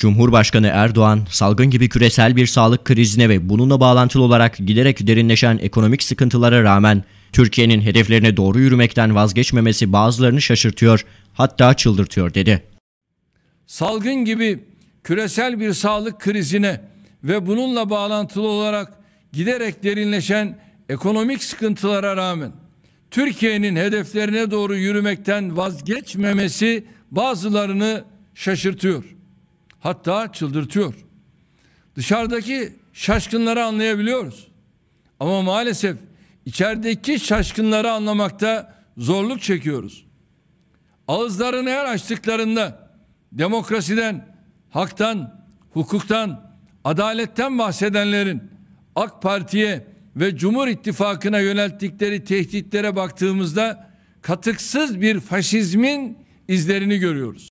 Cumhurbaşkanı Erdoğan, salgın gibi küresel bir sağlık krizine ve bununla bağlantılı olarak giderek derinleşen ekonomik sıkıntılara rağmen Türkiye'nin hedeflerine doğru yürümekten vazgeçmemesi bazılarını şaşırtıyor, hatta çıldırtıyor dedi. Salgın gibi küresel bir sağlık krizine ve bununla bağlantılı olarak giderek derinleşen ekonomik sıkıntılara rağmen Türkiye'nin hedeflerine doğru yürümekten vazgeçmemesi bazılarını şaşırtıyor hatta çıldırtıyor. Dışarıdaki şaşkınları anlayabiliyoruz. Ama maalesef içerideki şaşkınları anlamakta zorluk çekiyoruz. Ağızlarını her açtıklarında demokrasiden, haktan, hukuktan, adaletten bahsedenlerin AK Parti'ye ve Cumhur İttifakı'na yönelttikleri tehditlere baktığımızda katıksız bir faşizmin izlerini görüyoruz.